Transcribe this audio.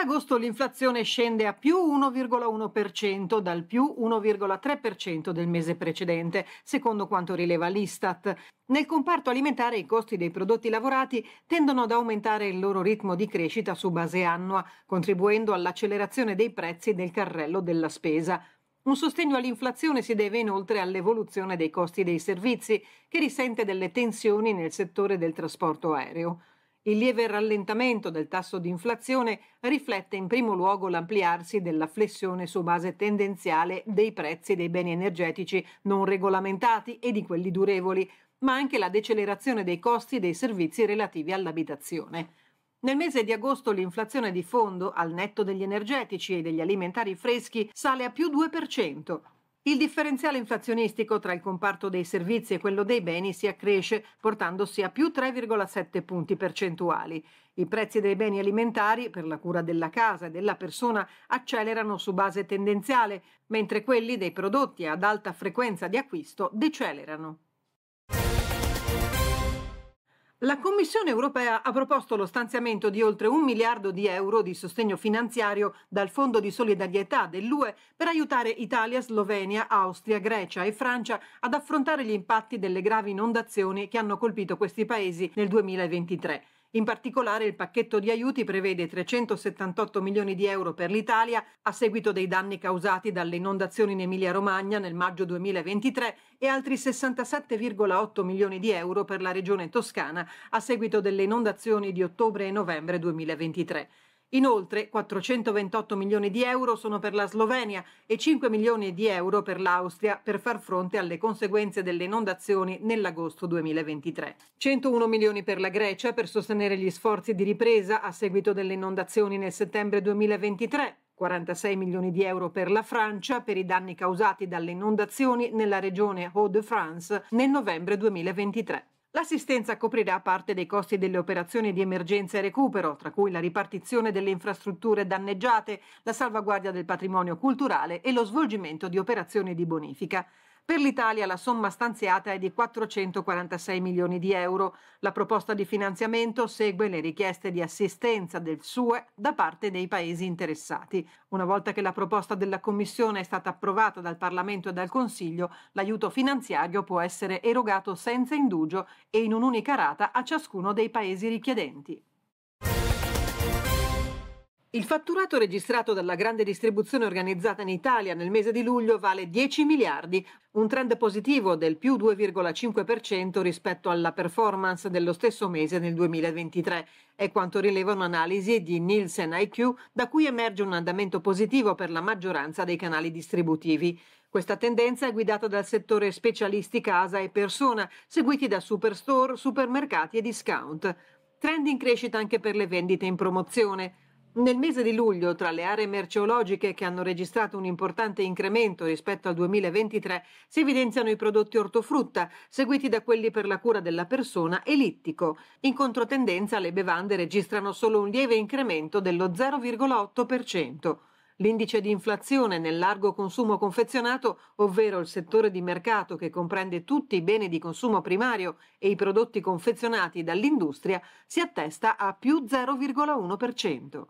ad agosto l'inflazione scende a più 1,1% dal più 1,3% del mese precedente, secondo quanto rileva l'Istat. Nel comparto alimentare i costi dei prodotti lavorati tendono ad aumentare il loro ritmo di crescita su base annua, contribuendo all'accelerazione dei prezzi del carrello della spesa. Un sostegno all'inflazione si deve inoltre all'evoluzione dei costi dei servizi, che risente delle tensioni nel settore del trasporto aereo. Il lieve rallentamento del tasso di inflazione riflette in primo luogo l'ampliarsi della flessione su base tendenziale dei prezzi dei beni energetici non regolamentati e di quelli durevoli, ma anche la decelerazione dei costi dei servizi relativi all'abitazione. Nel mese di agosto l'inflazione di fondo, al netto degli energetici e degli alimentari freschi, sale a più 2%, il differenziale inflazionistico tra il comparto dei servizi e quello dei beni si accresce, portandosi a più 3,7 punti percentuali. I prezzi dei beni alimentari per la cura della casa e della persona accelerano su base tendenziale, mentre quelli dei prodotti ad alta frequenza di acquisto decelerano. La Commissione europea ha proposto lo stanziamento di oltre un miliardo di euro di sostegno finanziario dal Fondo di solidarietà dell'UE per aiutare Italia, Slovenia, Austria, Grecia e Francia ad affrontare gli impatti delle gravi inondazioni che hanno colpito questi paesi nel 2023. In particolare il pacchetto di aiuti prevede 378 milioni di euro per l'Italia a seguito dei danni causati dalle inondazioni in Emilia-Romagna nel maggio 2023 e altri 67,8 milioni di euro per la regione toscana a seguito delle inondazioni di ottobre e novembre 2023. Inoltre 428 milioni di euro sono per la Slovenia e 5 milioni di euro per l'Austria per far fronte alle conseguenze delle inondazioni nell'agosto 2023. 101 milioni per la Grecia per sostenere gli sforzi di ripresa a seguito delle inondazioni nel settembre 2023. 46 milioni di euro per la Francia per i danni causati dalle inondazioni nella regione Hauts-de-France nel novembre 2023. L'assistenza coprirà parte dei costi delle operazioni di emergenza e recupero, tra cui la ripartizione delle infrastrutture danneggiate, la salvaguardia del patrimonio culturale e lo svolgimento di operazioni di bonifica. Per l'Italia la somma stanziata è di 446 milioni di euro. La proposta di finanziamento segue le richieste di assistenza del SUE da parte dei paesi interessati. Una volta che la proposta della Commissione è stata approvata dal Parlamento e dal Consiglio, l'aiuto finanziario può essere erogato senza indugio e in un'unica rata a ciascuno dei paesi richiedenti. Il fatturato registrato dalla grande distribuzione organizzata in Italia nel mese di luglio vale 10 miliardi, un trend positivo del più 2,5% rispetto alla performance dello stesso mese nel 2023. È quanto rileva un'analisi di Nielsen IQ, da cui emerge un andamento positivo per la maggioranza dei canali distributivi. Questa tendenza è guidata dal settore specialisti casa e persona, seguiti da superstore, supermercati e discount. Trend in crescita anche per le vendite in promozione. Nel mese di luglio, tra le aree merceologiche che hanno registrato un importante incremento rispetto al 2023, si evidenziano i prodotti ortofrutta, seguiti da quelli per la cura della persona e littico. In controtendenza le bevande registrano solo un lieve incremento dello 0,8%. L'indice di inflazione nel largo consumo confezionato, ovvero il settore di mercato che comprende tutti i beni di consumo primario e i prodotti confezionati dall'industria, si attesta a più 0,1%.